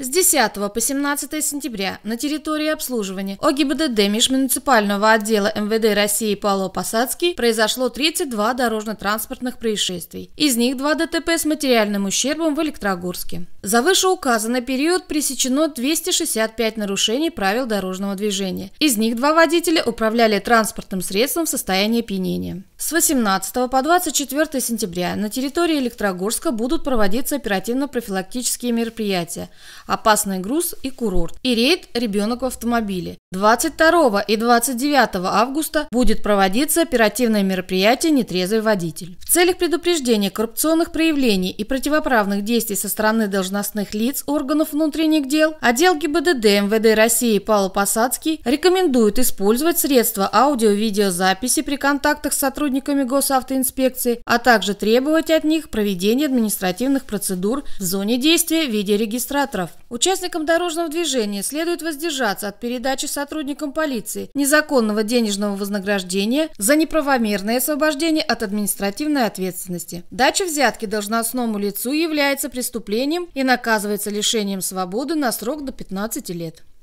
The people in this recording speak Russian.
С 10 по 17 сентября на территории обслуживания ОГИБДД межмуниципального отдела МВД России Павло Посадский произошло 32 дорожно-транспортных происшествий. Из них два ДТП с материальным ущербом в Электрогорске. За вышеуказанный период пресечено 265 нарушений правил дорожного движения. Из них два водителя управляли транспортным средством в состоянии опьянения. С 18 по 24 сентября на территории Электрогорска будут проводиться оперативно-профилактические мероприятия опасный груз и курорт. И рейд «Ребенок в автомобиле». 22 и 29 августа будет проводиться оперативное мероприятие «Нетрезвый водитель». В целях предупреждения коррупционных проявлений и противоправных действий со стороны должностных лиц органов внутренних дел, отдел ГИБДД МВД России Павел Посадский рекомендует использовать средства аудио-видеозаписи при контактах с сотрудниками госавтоинспекции, а также требовать от них проведения административных процедур в зоне действия видеорегистраторов. Участникам дорожного движения следует воздержаться от передачи сотрудникам полиции незаконного денежного вознаграждения за неправомерное освобождение от административной ответственности. Дача взятки должностному лицу является преступлением и наказывается лишением свободы на срок до 15 лет.